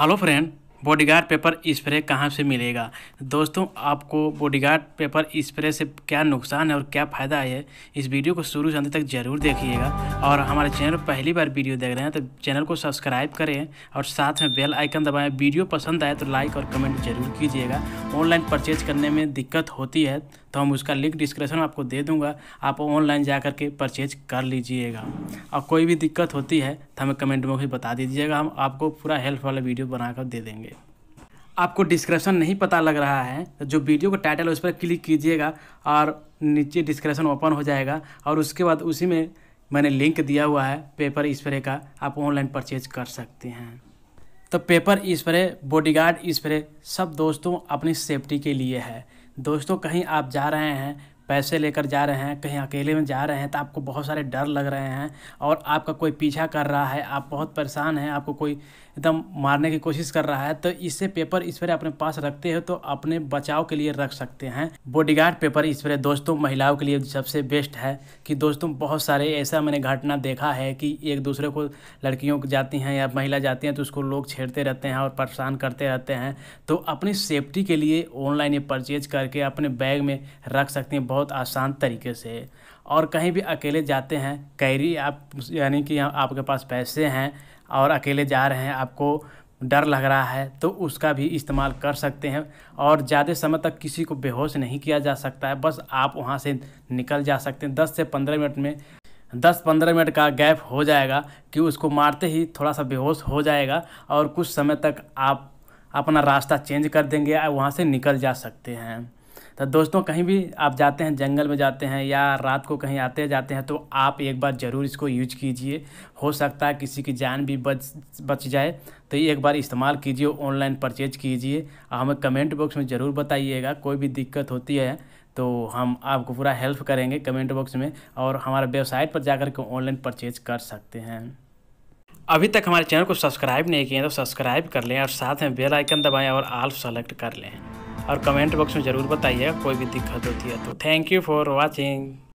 hello friend bodyguard pepper spray कहाँ से मिलेगा दोस्तों आपको बॉडीगार्ड पेपर स्प्रे से क्या नुकसान है और क्या फ़ायदा है इस वीडियो को शुरू से अंत तक ज़रूर देखिएगा और हमारे चैनल पर पहली बार वीडियो देख रहे हैं तो चैनल को सब्सक्राइब करें और साथ में बेल आइकन दबाएं वीडियो पसंद आए तो लाइक और कमेंट जरूर कीजिएगा ऑनलाइन परचेज करने में दिक्कत होती है तो हम उसका लिंक डिस्क्रिप्शन में आपको दे दूँगा आप ऑनलाइन जा कर के परचेज कर लीजिएगा और कोई भी दिक्कत होती है तो हमें कमेंट में बता दीजिएगा हम आपको पूरा हेल्प वाला वीडियो बनाकर दे देंगे आपको डिस्क्रिप्शन नहीं पता लग रहा है तो जो वीडियो का टाइटल है उस पर क्लिक कीजिएगा और नीचे डिस्क्रिप्शन ओपन हो जाएगा और उसके बाद उसी में मैंने लिंक दिया हुआ है पेपर स्प्रे का आप ऑनलाइन परचेज कर सकते हैं तो पेपर स्प्रे बॉडीगार्ड स्प्रे सब दोस्तों अपनी सेफ्टी के लिए है दोस्तों कहीं आप जा रहे हैं पैसे लेकर जा रहे हैं कहीं अकेले में जा रहे हैं तो आपको बहुत सारे डर लग रहे हैं और आपका कोई पीछा कर रहा है आप बहुत परेशान हैं आपको कोई एकदम मारने की कोशिश कर रहा है तो इससे पेपर पर अपने पास रखते हो तो अपने बचाव के लिए रख सकते हैं बॉडीगार्ड पेपर पर दोस्तों महिलाओं के लिए सबसे बेस्ट है कि दोस्तों बहुत सारे ऐसा मैंने घटना देखा है कि एक दूसरे को लड़कियों जाती हैं या महिला जाती हैं तो उसको लोग छेड़ते रहते हैं और परेशान करते रहते हैं तो अपनी सेफ्टी के लिए ऑनलाइन ये परचेज करके अपने बैग में रख सकते हैं बहुत बहुत आसान तरीके से और कहीं भी अकेले जाते हैं कैरी आप यानी कि आपके पास पैसे हैं और अकेले जा रहे हैं आपको डर लग रहा है तो उसका भी इस्तेमाल कर सकते हैं और ज़्यादा समय तक किसी को बेहोश नहीं किया जा सकता है बस आप वहाँ से निकल जा सकते हैं दस से पंद्रह मिनट में दस पंद्रह मिनट का गैप हो जाएगा कि उसको मारते ही थोड़ा सा बेहोश हो जाएगा और कुछ समय तक आप अपना रास्ता चेंज कर देंगे वहाँ से निकल जा सकते हैं तो दोस्तों कहीं भी आप जाते हैं जंगल में जाते हैं या रात को कहीं आते जाते हैं तो आप एक बार ज़रूर इसको यूज कीजिए हो सकता है किसी की जान भी बच बच जाए तो ये एक बार इस्तेमाल कीजिए ऑनलाइन परचेज कीजिए हमें कमेंट बॉक्स में ज़रूर बताइएगा कोई भी दिक्कत होती है तो हम आपको पूरा हेल्प करेंगे कमेंट बॉक्स में और हमारे वेबसाइट पर जाकर के ऑनलाइन परचेज कर सकते हैं अभी तक हमारे चैनल को सब्सक्राइब नहीं किए तो सब्सक्राइब कर लें और साथ में बेल आइकन दबाएं और आल सेलेक्ट कर लें और कमेंट बॉक्स में ज़रूर बताइएगा कोई भी दिक्कत होती है तो थैंक यू फॉर वॉचिंग